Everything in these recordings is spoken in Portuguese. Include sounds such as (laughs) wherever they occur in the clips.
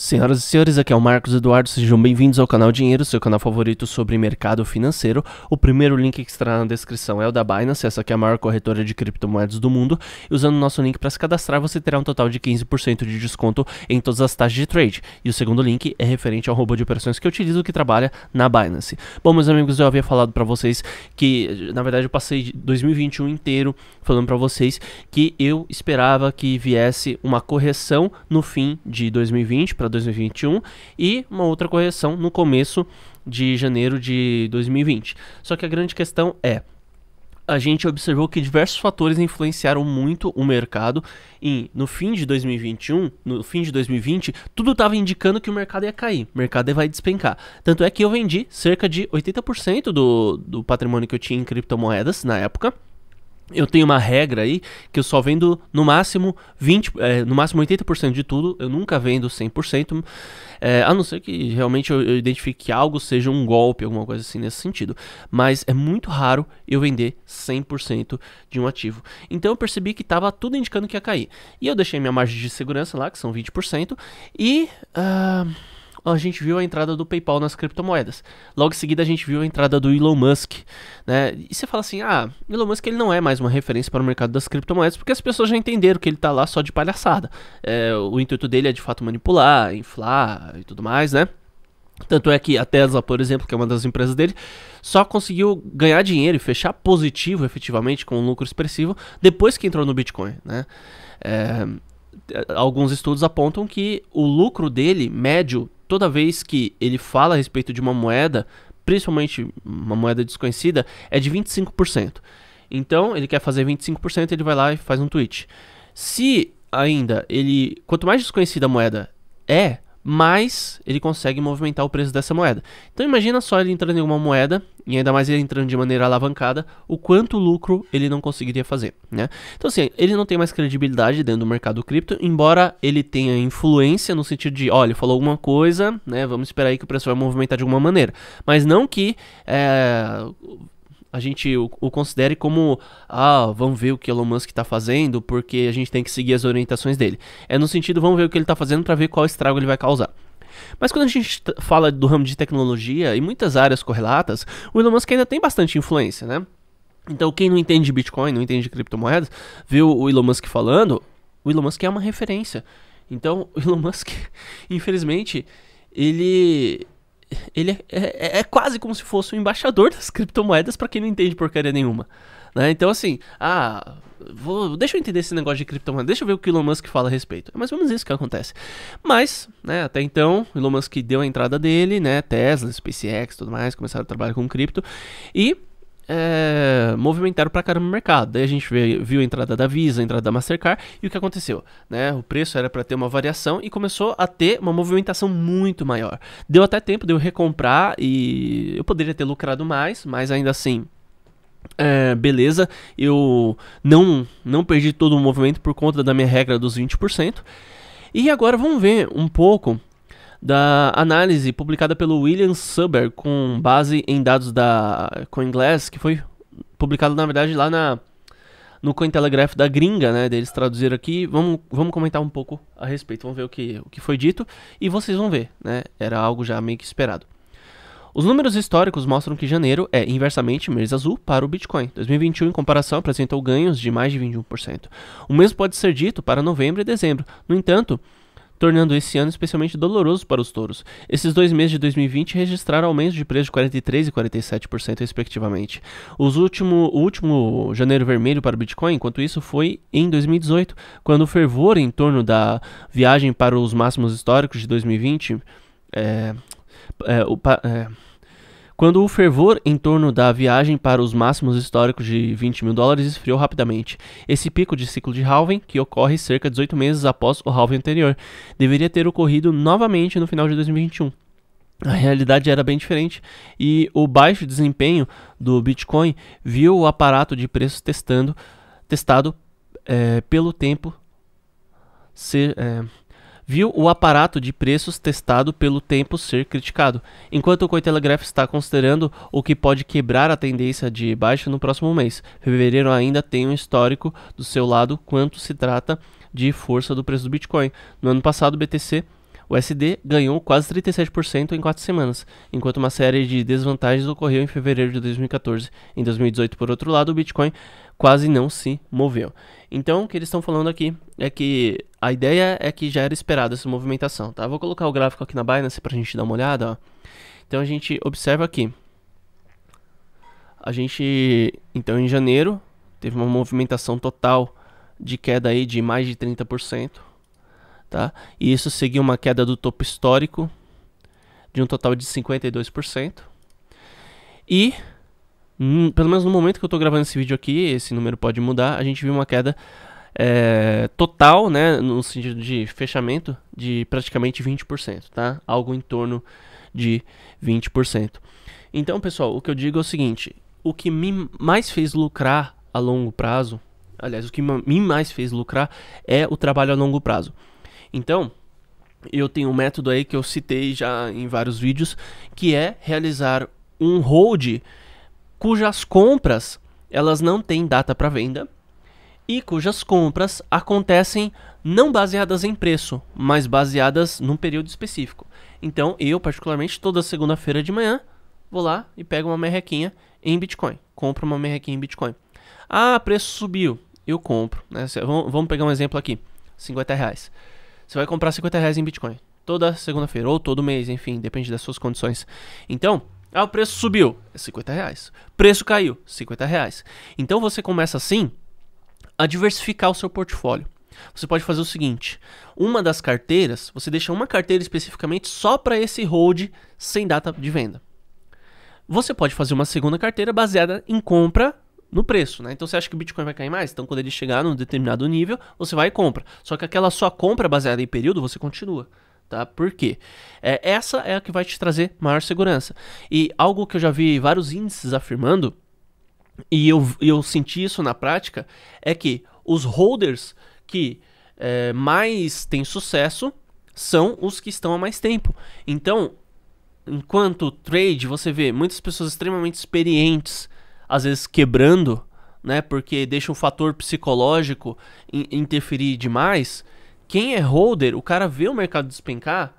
Senhoras e senhores, aqui é o Marcos Eduardo, sejam bem-vindos ao canal Dinheiro, seu canal favorito sobre mercado financeiro. O primeiro link que estará na descrição é o da Binance, essa que é a maior corretora de criptomoedas do mundo. E usando o nosso link para se cadastrar, você terá um total de 15% de desconto em todas as taxas de trade. E o segundo link é referente ao robô de operações que eu utilizo que trabalha na Binance. Bom, meus amigos, eu havia falado para vocês que, na verdade, eu passei 2021 inteiro falando para vocês que eu esperava que viesse uma correção no fim de 2020 para para 2021 e uma outra correção no começo de janeiro de 2020. Só que a grande questão é a gente observou que diversos fatores influenciaram muito o mercado e no fim de 2021, no fim de 2020, tudo estava indicando que o mercado ia cair, o mercado vai despencar. Tanto é que eu vendi cerca de 80% do, do patrimônio que eu tinha em criptomoedas na época eu tenho uma regra aí que eu só vendo no máximo 20, é, eh, no máximo 80% de tudo, eu nunca vendo 100%, é, eh, a não ser que realmente eu, eu, identifique que algo seja um golpe, alguma coisa assim nesse sentido. Mas é muito raro eu vender 100% de um ativo. Então eu percebi que estava tudo indicando que ia cair. E eu deixei minha margem de segurança lá, que são 20%, e. Uh a gente viu a entrada do PayPal nas criptomoedas. Logo em seguida a gente viu a entrada do Elon Musk, né? E você fala assim: "Ah, Elon Musk ele não é mais uma referência para o mercado das criptomoedas, porque as pessoas já entenderam que ele está lá só de palhaçada. É, o intuito dele é de fato manipular, inflar e tudo mais, né?" Tanto é que a Tesla, por exemplo, que é uma das empresas dele, só conseguiu ganhar dinheiro e fechar positivo efetivamente com um lucro expressivo depois que entrou no Bitcoin, né? É, alguns estudos apontam que o lucro dele médio toda vez que ele fala a respeito de uma moeda, principalmente uma moeda desconhecida, é de 25%. Então, ele quer fazer 25%, ele vai lá e faz um tweet. Se ainda ele, quanto mais desconhecida a moeda é, mas ele consegue movimentar o preço dessa moeda. Então imagina só ele entrando em uma moeda, e ainda mais ele entrando de maneira alavancada, o quanto lucro ele não conseguiria fazer, né? Então assim, ele não tem mais credibilidade dentro do mercado cripto, embora ele tenha influência no sentido de, olha, falou alguma coisa, né, vamos esperar aí que o preço vai movimentar de alguma maneira, mas não que é, a gente o, o, considere como, ah, vamos ver o que Elon Musk está fazendo, porque a gente tem que seguir as orientações dele. É no sentido, vamos ver o que ele está fazendo para ver qual estrago ele vai causar. Mas quando a gente fala do ramo de tecnologia e muitas áreas correlatas, o Elon Musk ainda tem bastante influência, né? Então, quem não entende Bitcoin, não entende criptomoedas, viu o Elon Musk falando, o Elon Musk é uma referência. Então, o Elon Musk, (laughs) infelizmente, ele ele é, é, é, quase como se fosse o embaixador (laughs) das criptomoedas para quem não entende porcaria nenhuma. Né? Então, assim, ah, vou, deixa eu entender esse negócio de criptomoeda, deixa eu ver o que o Elon Musk fala a respeito. É mais ou menos isso que acontece. Mas, né, até então, o Elon Musk deu a entrada dele, né, Tesla, SpaceX tudo mais, começaram a trabalhar com cripto. E é, movimentaram pra caramba o mercado. Daí a gente viu a entrada da Visa, a entrada da Mastercard e o que aconteceu? Né? O preço era para ter uma variação e começou a ter uma movimentação muito maior. Deu até tempo de eu recomprar e eu poderia ter lucrado mais, mas ainda assim é, beleza, eu não, não perdi todo o movimento por conta da minha regra dos 20%. E agora vamos ver um pouco da análise publicada pelo William Suber com base em dados da CoinGlass, que foi publicado na verdade lá na no Cointelegraph da gringa, né, deles traduziram aqui. Vamos, vamos comentar um pouco a respeito, vamos ver o que, o que foi dito e vocês vão ver, né? Era algo já meio que esperado. Os números históricos mostram que janeiro é inversamente mês azul para o Bitcoin. 2021, em comparação, apresentou ganhos de mais de 21%. O mesmo pode ser dito para novembro e dezembro. No entanto, tornando esse ano especialmente doloroso para os touros. Esses dois meses de 2020 registraram aumentos de preço de 43% e 47%, respectivamente. Os último, o último janeiro vermelho para o Bitcoin, enquanto isso, foi em 2018, quando o fervor em torno da viagem para os máximos históricos de 2020. É, é, é, quando o fervor em torno da viagem para os máximos históricos de 20 mil dólares esfriou rapidamente. Esse pico de ciclo de halving, que ocorre cerca de 18 meses após o halving anterior, deveria ter ocorrido novamente no final de 2021. A realidade era bem diferente e o baixo desempenho do Bitcoin viu o aparato de preços testando, testado é, pelo tempo ser. É, viu o aparato de preços testado pelo tempo ser criticado, enquanto o Cointelegraph está considerando o que pode quebrar a tendência de baixa no próximo mês. Fevereiro ainda tem um histórico do seu lado quanto se trata de força do preço do Bitcoin. No ano passado, o BTC o SD ganhou quase 37% em 4 semanas, enquanto uma série de desvantagens ocorreu em fevereiro de 2014. Em 2018, por outro lado, o Bitcoin quase não se moveu. Então, o que eles estão falando aqui é que a ideia é que já era esperada essa movimentação, tá? Vou colocar o gráfico aqui na Binance para a gente dar uma olhada, ó. Então, a gente observa aqui. A gente, então, em janeiro, teve uma movimentação total de queda aí de mais de 30%. Tá? E isso seguiu uma queda do topo histórico de um total de 52%. E, hum, pelo menos no momento que eu estou gravando esse vídeo aqui, esse número pode mudar, a gente viu uma queda é, total, né, no sentido de fechamento, de praticamente 20%, tá? Algo em torno de 20%. Então, pessoal, o que eu digo é o seguinte, o que me mais fez lucrar a longo prazo, aliás, o que me mais fez lucrar é o trabalho a longo prazo. Então, eu tenho um método aí que eu citei já em vários vídeos, que é realizar um hold cujas compras elas não têm data para venda e cujas compras acontecem não baseadas em preço, mas baseadas num período específico. Então, eu particularmente toda segunda-feira de manhã vou lá e pego uma merrequinha em Bitcoin, compro uma merrequinha em Bitcoin. Ah, preço subiu, eu compro. Né? Vamos pegar um exemplo aqui, 50 reais. Você vai comprar 50 reais em Bitcoin. Toda segunda-feira, ou todo mês, enfim, depende das suas condições. Então, ah, o preço subiu, é 50 reais. Preço caiu, 50 reais. Então você começa assim a diversificar o seu portfólio. Você pode fazer o seguinte: uma das carteiras, você deixa uma carteira especificamente só para esse hold sem data de venda. Você pode fazer uma segunda carteira baseada em compra no preço, né? Então você acha que o Bitcoin vai cair mais? Então quando ele chegar num determinado nível, você vai e compra. Só que aquela sua compra baseada em período, você continua. Tá? Por quê? É, essa é a que vai te trazer maior segurança. E algo que eu já vi vários índices afirmando, e eu, eu senti isso na prática, é que os holders que é, mais têm sucesso são os que estão há mais tempo. Então, enquanto trade, você vê muitas pessoas extremamente experientes, às vezes quebrando, né? Porque deixa um fator psicológico interferir demais. Quem é holder, o cara vê o mercado despencar,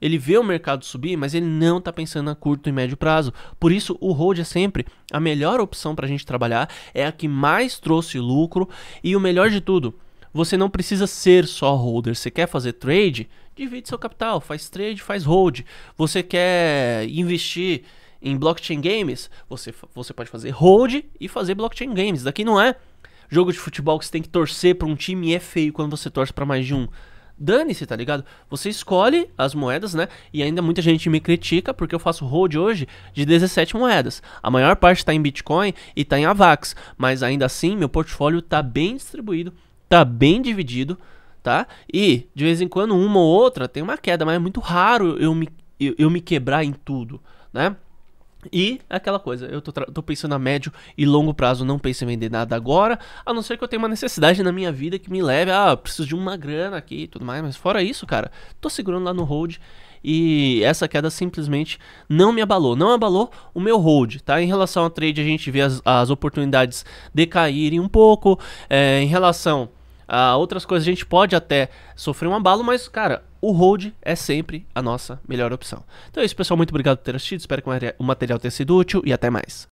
ele vê o mercado subir, mas ele não está pensando a curto e médio prazo. Por isso, o hold é sempre a melhor opção para a gente trabalhar, é a que mais trouxe lucro e o melhor de tudo, você não precisa ser só holder. Você quer fazer trade? Divide seu capital, faz trade, faz hold. Você quer investir em blockchain games, você, você pode fazer hold e fazer blockchain games. Daqui não é jogo de futebol que você tem que torcer para um time e é feio quando você torce para mais de um. Dane-se, tá ligado? Você escolhe as moedas, né? E ainda muita gente me critica porque eu faço hold hoje de 17 moedas. A maior parte tá em Bitcoin e tá em AVAX, mas ainda assim meu portfólio tá bem distribuído, tá bem dividido, tá? E de vez em quando uma ou outra tem uma queda, mas é muito raro eu me, eu, eu me quebrar em tudo, né? E aquela coisa, eu tô, tô, pensando a médio e longo prazo, não penso em vender nada agora, a não ser que eu tenha uma necessidade na minha vida que me leve, ah, preciso de uma grana aqui e tudo mais, mas fora isso, cara, tô segurando lá no hold e essa queda simplesmente não me abalou, não abalou o meu hold, tá? Em relação ao trade, a gente vê as, as oportunidades decaírem um pouco, é, em relação Uh, outras coisas a gente pode até sofrer um abalo, mas, cara, o hold é sempre a nossa melhor opção. Então é isso, pessoal. Muito obrigado por ter assistido. Espero que o material tenha sido útil e até mais.